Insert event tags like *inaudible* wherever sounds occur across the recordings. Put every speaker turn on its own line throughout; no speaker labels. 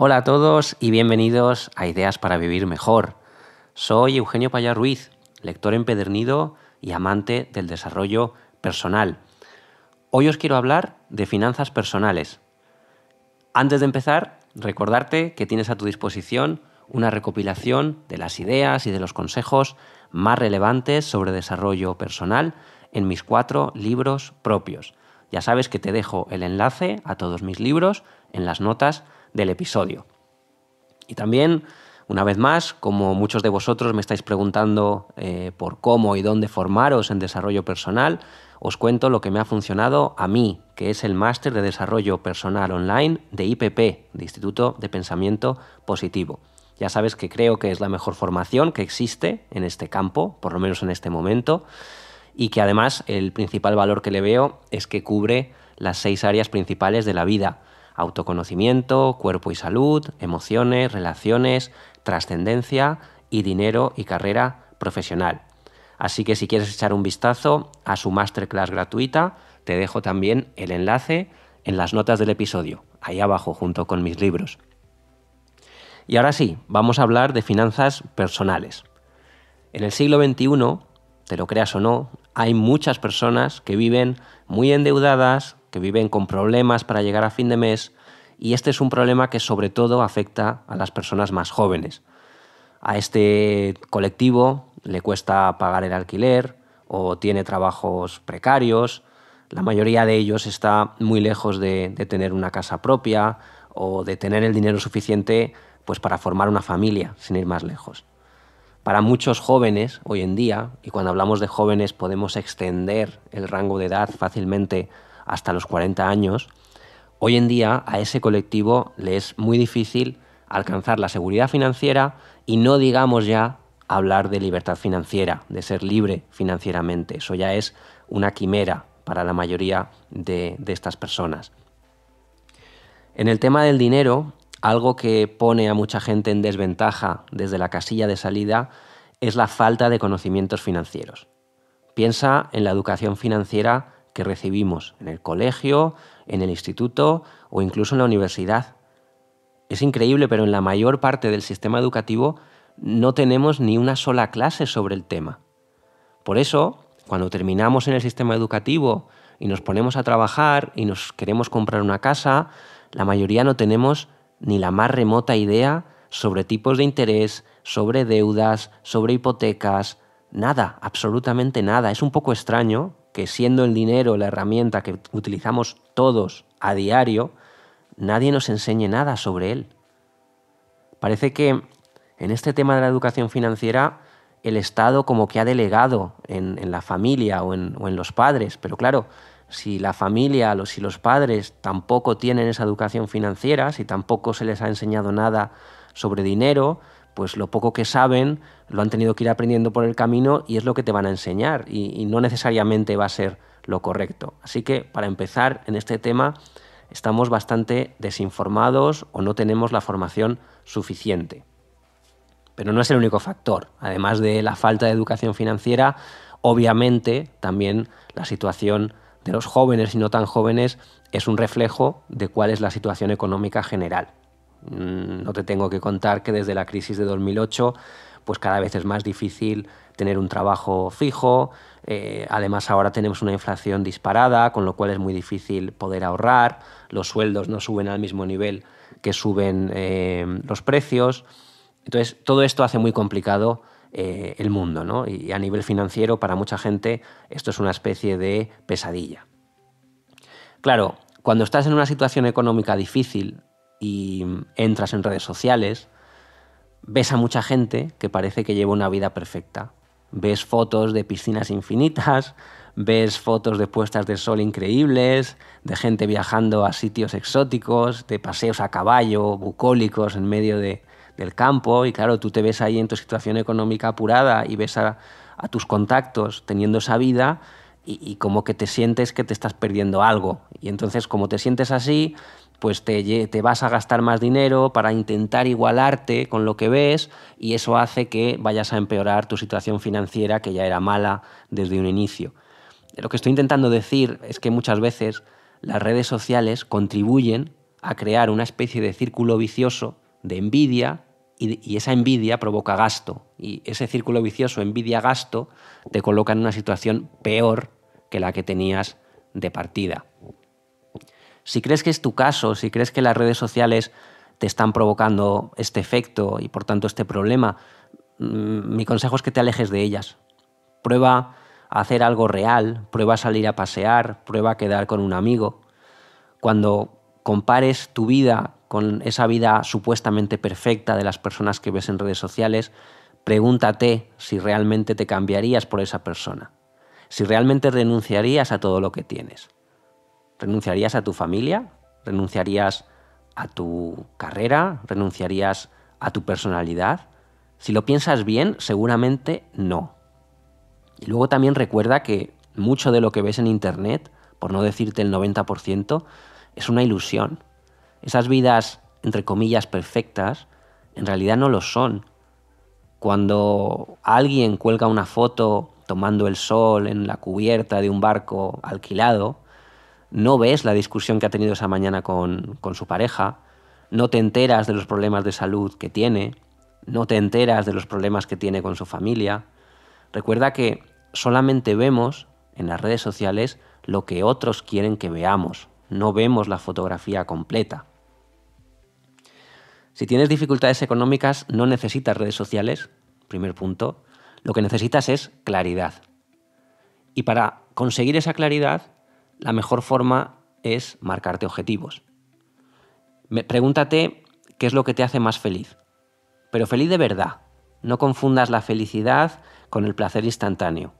Hola a todos y bienvenidos a Ideas para Vivir Mejor. Soy Eugenio Payá Ruiz, lector empedernido y amante del desarrollo personal. Hoy os quiero hablar de finanzas personales. Antes de empezar, recordarte que tienes a tu disposición una recopilación de las ideas y de los consejos más relevantes sobre desarrollo personal en mis cuatro libros propios. Ya sabes que te dejo el enlace a todos mis libros en las notas del episodio. Y también, una vez más, como muchos de vosotros me estáis preguntando eh, por cómo y dónde formaros en desarrollo personal, os cuento lo que me ha funcionado a mí, que es el máster de desarrollo personal online de IPP, de Instituto de Pensamiento Positivo. Ya sabes que creo que es la mejor formación que existe en este campo, por lo menos en este momento, y que además el principal valor que le veo es que cubre las seis áreas principales de la vida, autoconocimiento, cuerpo y salud, emociones, relaciones, trascendencia y dinero y carrera profesional. Así que si quieres echar un vistazo a su masterclass gratuita, te dejo también el enlace en las notas del episodio, ahí abajo junto con mis libros. Y ahora sí, vamos a hablar de finanzas personales. En el siglo XXI, te lo creas o no, hay muchas personas que viven muy endeudadas, que viven con problemas para llegar a fin de mes y este es un problema que sobre todo afecta a las personas más jóvenes. A este colectivo le cuesta pagar el alquiler o tiene trabajos precarios, la mayoría de ellos está muy lejos de, tener una casa propia o de tener el dinero suficiente pues, para formar una familia, sin ir más lejos. Para muchos jóvenes hoy en día, y cuando hablamos de jóvenes podemos extender el rango de edad fácilmente hasta los 40 años, hoy en día a ese colectivo le es muy difícil alcanzar la seguridad financiera y no digamos ya hablar de libertad financiera, de ser libre financieramente. Eso ya es una quimera para la mayoría de, de estas personas. En el tema del dinero, algo que pone a mucha gente en desventaja desde la casilla de salida es la falta de conocimientos financieros. Piensa en la educación financiera que recibimos en el colegio, en el instituto o incluso en la universidad. Es increíble, pero en la mayor parte del sistema educativo no tenemos ni una sola clase sobre el tema. Por eso, cuando terminamos en el sistema educativo y nos ponemos a trabajar y nos queremos comprar una casa, la mayoría no tenemos ni la más remota idea sobre tipos de interés, sobre deudas, sobre hipotecas, nada, absolutamente nada. Es un poco extraño, que siendo el dinero la herramienta que utilizamos todos a diario, nadie nos enseñe nada sobre él. Parece que en este tema de la educación financiera el Estado como que ha delegado en, la familia o en, los padres, pero claro, si la familia, o si los padres tampoco tienen esa educación financiera, si tampoco se les ha enseñado nada sobre dinero, pues lo poco que saben lo han tenido que ir aprendiendo por el camino y es lo que te van a enseñar y, no necesariamente va a ser lo correcto. Así que para empezar en este tema estamos bastante desinformados o no tenemos la formación suficiente. Pero no es el único factor. Además de la falta de educación financiera, obviamente también la situación de los jóvenes y no tan jóvenes es un reflejo de cuál es la situación económica general. Mm, no te tengo que contar que desde la crisis de 2008, pues cada vez es más difícil tener un trabajo fijo. Eh, además, ahora tenemos una inflación disparada, con lo cual es muy difícil poder ahorrar. Los sueldos no suben al mismo nivel que suben eh, los precios. Entonces, todo esto hace muy complicado eh, el mundo, Y a nivel financiero, para mucha gente, esto es una especie de pesadilla. Claro, cuando estás en una situación económica difícil, y entras en redes sociales, ves a mucha gente que parece que lleva una vida perfecta. Ves fotos de piscinas infinitas, ves fotos de puestas de sol increíbles, de gente viajando a sitios exóticos, de paseos a caballo, bucólicos en medio del campo. Y claro, tú te ves ahí en tu situación económica apurada y ves a, tus contactos teniendo esa vida y, y como que te sientes que te estás perdiendo algo. Y entonces como te sientes así, pues te, te, vas a gastar más dinero para intentar igualarte con lo que ves y eso hace que vayas a empeorar tu situación financiera que ya era mala desde un inicio. Lo que estoy intentando decir es que muchas veces las redes sociales contribuyen a crear una especie de círculo vicioso de envidia y, y esa envidia provoca gasto y ese círculo vicioso envidia-gasto te coloca en una situación peor que la que tenías de partida. Si crees que es tu caso, si crees que las redes sociales te están provocando este efecto y por tanto este problema, mm, mi consejo es que te alejes de ellas. Prueba a hacer algo real, prueba a salir a pasear, prueba a quedar con un amigo. Cuando compares tu vida con esa vida supuestamente perfecta de las personas que ves en redes sociales, pregúntate si realmente te cambiarías por esa persona, si realmente renunciarías a todo lo que tienes. ¿Renunciarías a tu familia? ¿Renunciarías a tu carrera? ¿Renunciarías a tu personalidad? Si lo piensas bien, seguramente no. Y luego también recuerda que mucho de lo que ves en Internet, por no decirte el 90%, es una ilusión. Esas vidas, entre comillas, perfectas, en realidad no lo son. Cuando alguien cuelga una foto tomando el sol en la cubierta de un barco alquilado, no ves la discusión que ha tenido esa mañana con, con su pareja, no te enteras de los problemas de salud que tiene, no te enteras de los problemas que tiene con su familia. Recuerda que solamente vemos en las redes sociales lo que otros quieren que veamos, no vemos la fotografía completa. Si tienes dificultades económicas, no necesitas redes sociales, primer punto. Lo que necesitas es claridad. Y para conseguir esa claridad, la mejor forma es marcarte objetivos. Pregúntate qué es lo que te hace más feliz, pero feliz de verdad. No confundas la felicidad con el placer instantáneo.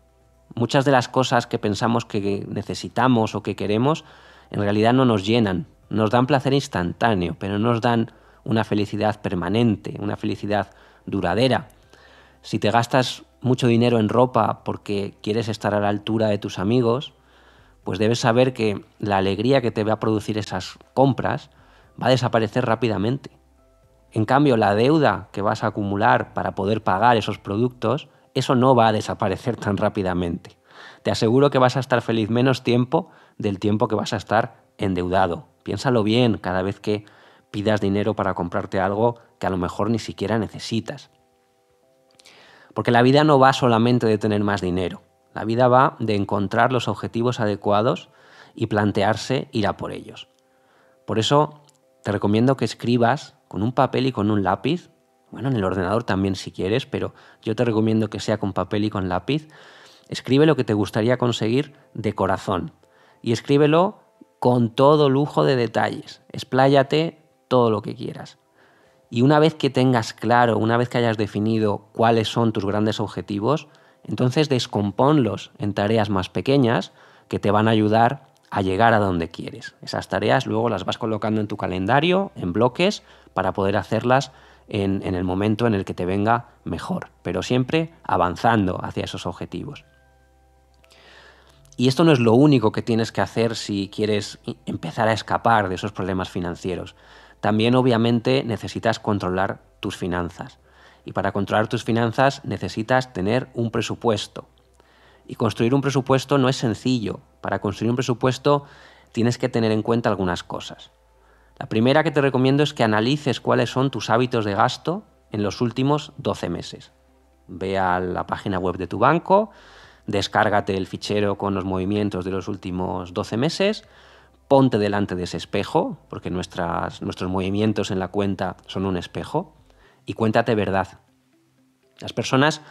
Muchas de las cosas que pensamos que necesitamos o que queremos en realidad no nos llenan, nos dan placer instantáneo, pero no nos dan una felicidad permanente, una felicidad duradera. Si te gastas mucho dinero en ropa porque quieres estar a la altura de tus amigos, pues debes saber que la alegría que te va a producir esas compras va a desaparecer rápidamente. En cambio, la deuda que vas a acumular para poder pagar esos productos, eso no va a desaparecer tan rápidamente. Te aseguro que vas a estar feliz menos tiempo del tiempo que vas a estar endeudado. Piénsalo bien cada vez que pidas dinero para comprarte algo que a lo mejor ni siquiera necesitas. Porque la vida no va solamente de tener más dinero. La vida va de encontrar los objetivos adecuados y plantearse ir a por ellos. Por eso te recomiendo que escribas con un papel y con un lápiz, bueno, en el ordenador también si quieres, pero yo te recomiendo que sea con papel y con lápiz. Escribe lo que te gustaría conseguir de corazón y escríbelo con todo lujo de detalles. Expláyate todo lo que quieras. Y una vez que tengas claro, una vez que hayas definido cuáles son tus grandes objetivos, entonces descomponlos en tareas más pequeñas que te van a ayudar a llegar a donde quieres. Esas tareas luego las vas colocando en tu calendario, en bloques, para poder hacerlas en, en, el momento en el que te venga mejor, pero siempre avanzando hacia esos objetivos. Y esto no es lo único que tienes que hacer si quieres empezar a escapar de esos problemas financieros. También obviamente necesitas controlar tus finanzas. Y para controlar tus finanzas necesitas tener un presupuesto. Y construir un presupuesto no es sencillo. Para construir un presupuesto tienes que tener en cuenta algunas cosas. La primera que te recomiendo es que analices cuáles son tus hábitos de gasto en los últimos 12 meses. Ve a la página web de tu banco, descárgate el fichero con los movimientos de los últimos 12 meses, ponte delante de ese espejo, porque nuestras, nuestros movimientos en la cuenta son un espejo, y cuéntate verdad. Las personas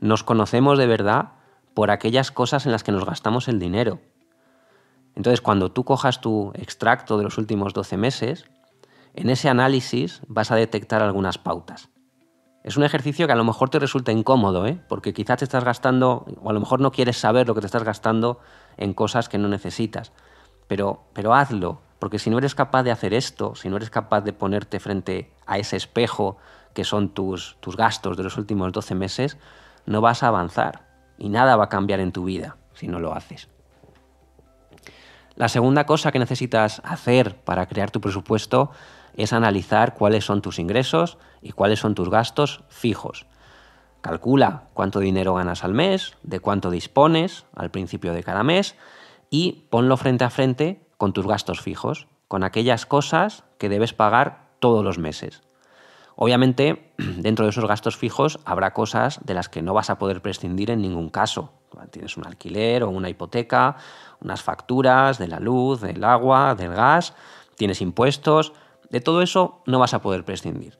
nos conocemos de verdad por aquellas cosas en las que nos gastamos el dinero. Entonces, cuando tú cojas tu extracto de los últimos 12 meses, en ese análisis vas a detectar algunas pautas. Es un ejercicio que a lo mejor te resulta incómodo, ¿eh? porque quizás te estás gastando, o a lo mejor no quieres saber lo que te estás gastando en cosas que no necesitas. Pero, pero hazlo, porque si no eres capaz de hacer esto, si no eres capaz de ponerte frente a ese espejo que son tus, tus gastos de los últimos 12 meses, no vas a avanzar y nada va a cambiar en tu vida si no lo haces. La segunda cosa que necesitas hacer para crear tu presupuesto es analizar cuáles son tus ingresos y cuáles son tus gastos fijos. Calcula cuánto dinero ganas al mes, de cuánto dispones al principio de cada mes y ponlo frente a frente con tus gastos fijos, con aquellas cosas que debes pagar todos los meses. Obviamente, *clears throat* dentro de esos gastos fijos habrá cosas de las que no vas a poder prescindir en ningún caso. Tienes un alquiler o una hipoteca, unas facturas de la luz, del agua, del gas, tienes impuestos, de todo eso no vas a poder prescindir.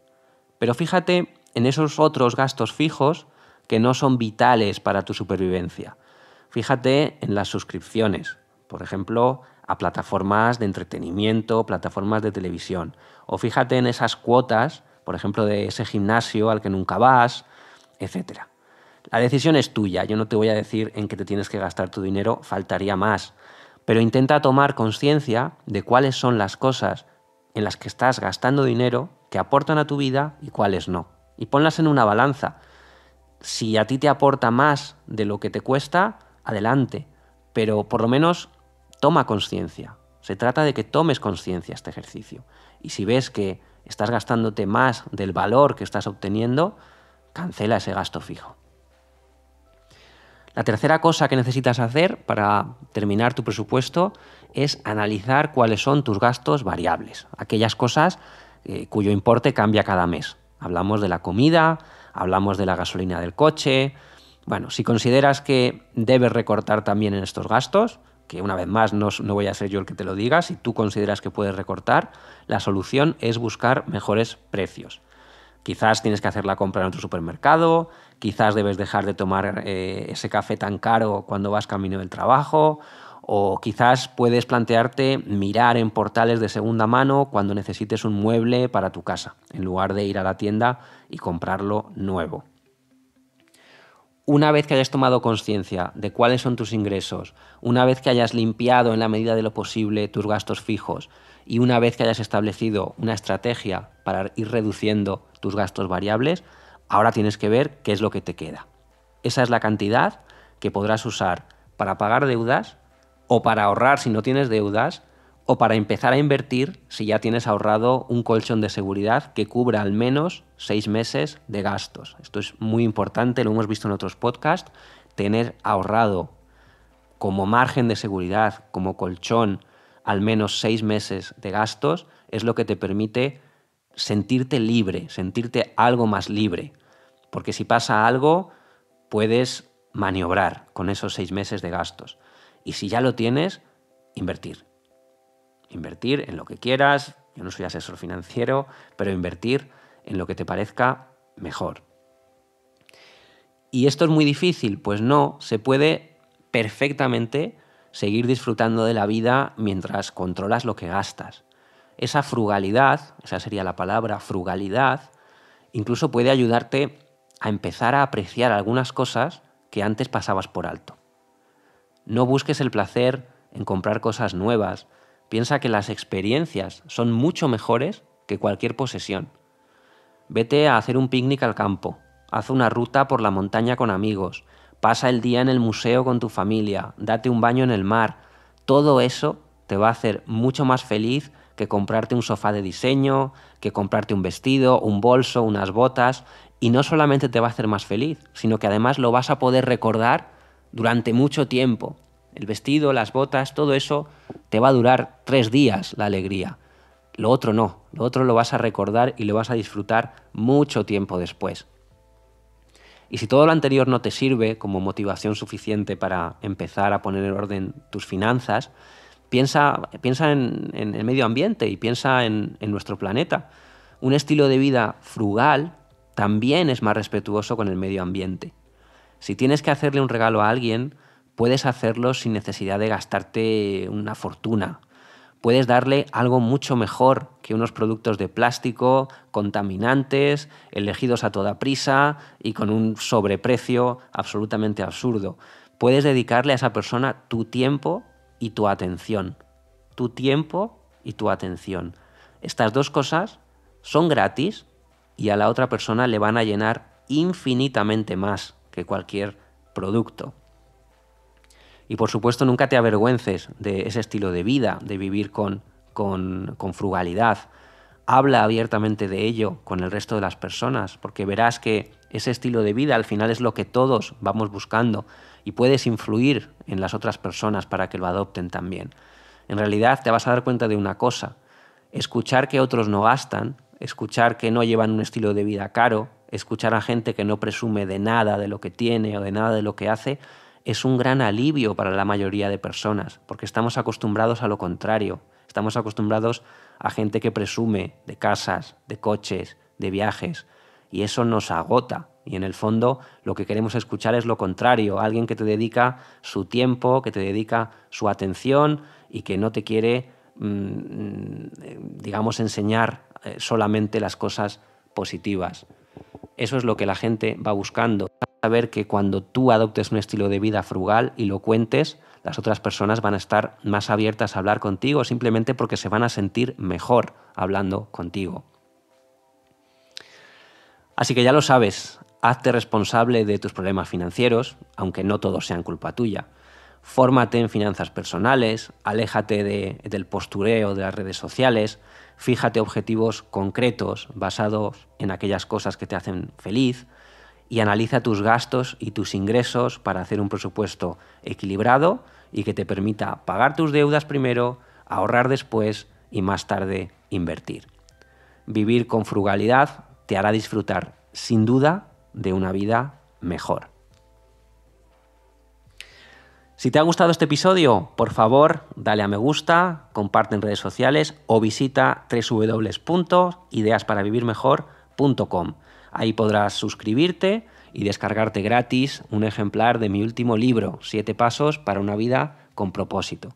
Pero fíjate en esos otros gastos fijos que no son vitales para tu supervivencia. Fíjate en las suscripciones, por ejemplo, a plataformas de entretenimiento, plataformas de televisión, o fíjate en esas cuotas por ejemplo, de ese gimnasio al que nunca vas, etc. La decisión es tuya, yo no te voy a decir en qué te tienes que gastar tu dinero, faltaría más, pero intenta tomar conciencia de cuáles son las cosas en las que estás gastando dinero que aportan a tu vida y cuáles no. Y ponlas en una balanza. Si a ti te aporta más de lo que te cuesta, adelante, pero por lo menos toma conciencia. Se trata de que tomes conciencia este ejercicio. Y si ves que estás gastándote más del valor que estás obteniendo, cancela ese gasto fijo. La tercera cosa que necesitas hacer para terminar tu presupuesto es analizar cuáles son tus gastos variables, aquellas cosas eh, cuyo importe cambia cada mes. Hablamos de la comida, hablamos de la gasolina del coche. Bueno, si consideras que debes recortar también en estos gastos, que una vez más no, voy a ser yo el que te lo diga, si tú consideras que puedes recortar, la solución es buscar mejores precios. Quizás tienes que hacer la compra en otro supermercado, quizás debes dejar de tomar eh, ese café tan caro cuando vas camino del trabajo, o quizás puedes plantearte mirar en portales de segunda mano cuando necesites un mueble para tu casa, en lugar de ir a la tienda y comprarlo nuevo una vez que hayas tomado conciencia de cuáles son tus ingresos, una vez que hayas limpiado en la medida de lo posible tus gastos fijos y una vez que hayas establecido una estrategia para ir reduciendo tus gastos variables, ahora tienes que ver qué es lo que te queda. Esa es la cantidad que podrás usar para pagar deudas o para ahorrar si no tienes deudas o para empezar a invertir si ya tienes ahorrado un colchón de seguridad que cubra al menos seis meses de gastos. Esto es muy importante, lo hemos visto en otros podcasts, tener ahorrado como margen de seguridad, como colchón, al menos seis meses de gastos es lo que te permite sentirte libre, sentirte algo más libre. Porque si pasa algo, puedes maniobrar con esos seis meses de gastos. Y si ya lo tienes, invertir. Invertir en lo que quieras, yo no soy asesor financiero, pero invertir en lo que te parezca mejor. ¿Y esto es muy difícil? Pues no, se puede perfectamente seguir disfrutando de la vida mientras controlas lo que gastas. Esa frugalidad, esa sería la palabra, frugalidad, incluso puede ayudarte a empezar a apreciar algunas cosas que antes pasabas por alto. No busques el placer en comprar cosas nuevas, Piensa que las experiencias son mucho mejores que cualquier posesión. Vete a hacer un picnic al campo, haz una ruta por la montaña con amigos, pasa el día en el museo con tu familia, date un baño en el mar. Todo eso te va a hacer mucho más feliz que comprarte un sofá de diseño, que comprarte un vestido, un bolso, unas botas. Y no solamente te va a hacer más feliz, sino que además lo vas a poder recordar durante mucho tiempo. El vestido, las botas, todo eso te va a durar tres días la alegría. Lo otro no, lo otro lo vas a recordar y lo vas a disfrutar mucho tiempo después. Y si todo lo anterior no te sirve como motivación suficiente para empezar a poner en orden tus finanzas, piensa, piensa en, el medio ambiente y piensa en nuestro planeta. Un estilo de vida frugal también es más respetuoso con el medio ambiente. Si tienes que hacerle un regalo a alguien, puedes hacerlo sin necesidad de gastarte una fortuna. Puedes darle algo mucho mejor que unos productos de plástico, contaminantes, elegidos a toda prisa y con un sobreprecio absolutamente absurdo. Puedes dedicarle a esa persona tu tiempo y tu atención. Tu tiempo y tu atención. Estas dos cosas son gratis y a la otra persona le van a llenar infinitamente más que cualquier producto. Y por supuesto nunca te avergüences de ese estilo de vida, de vivir con, frugalidad. Habla abiertamente de ello con el resto de las personas, porque verás que ese estilo de vida al final es lo que todos vamos buscando y puedes influir en las otras personas para que lo adopten también. En realidad te vas a dar cuenta de una cosa, escuchar que otros no gastan, escuchar que no llevan un estilo de vida caro, escuchar a gente que no presume de nada de lo que tiene o de nada de lo que hace, es un gran alivio para la mayoría de personas, porque estamos acostumbrados a lo contrario. Estamos acostumbrados a gente que presume de casas, de coches, de viajes, y eso nos agota. Y en el fondo lo que queremos escuchar es lo contrario, alguien que te dedica su tiempo, que te dedica su atención y que no te quiere, mm, mm, digamos, enseñar eh, solamente las cosas positivas. Eso es lo que la gente va buscando saber que cuando tú adoptes un estilo de vida frugal y lo cuentes, las otras personas van a estar más abiertas a hablar contigo simplemente porque se van a sentir mejor hablando contigo. Así que ya lo sabes, hazte responsable de tus problemas financieros, aunque no todos sean culpa tuya. Fórmate en finanzas personales, aléjate del postureo de las redes sociales, fíjate objetivos concretos basados en aquellas cosas que te hacen feliz, y analiza tus gastos y tus ingresos para hacer un presupuesto equilibrado y que te permita pagar tus deudas primero, ahorrar después y más tarde invertir. Vivir con frugalidad te hará disfrutar sin duda de una vida mejor. Si te ha gustado este episodio, por favor, dale a me gusta, comparte en redes sociales o visita www.ideasparavivirmejor.com Ahí podrás suscribirte y descargarte gratis un ejemplar de mi último libro, Siete Pasos para una vida con propósito.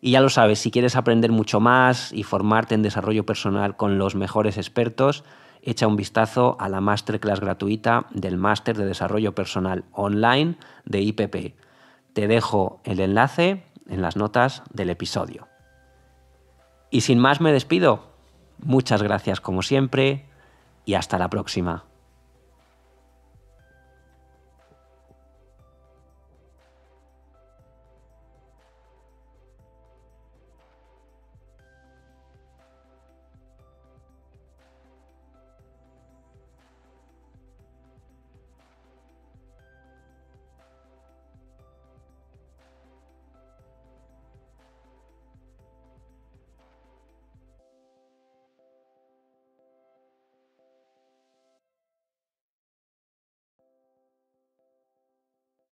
Y ya lo sabes, si quieres aprender mucho más y formarte en desarrollo personal con los mejores expertos, echa un vistazo a la masterclass gratuita del Máster de Desarrollo Personal Online de IPP. Te dejo el enlace en las notas del episodio. Y sin más me despido. Muchas gracias como siempre y hasta la próxima.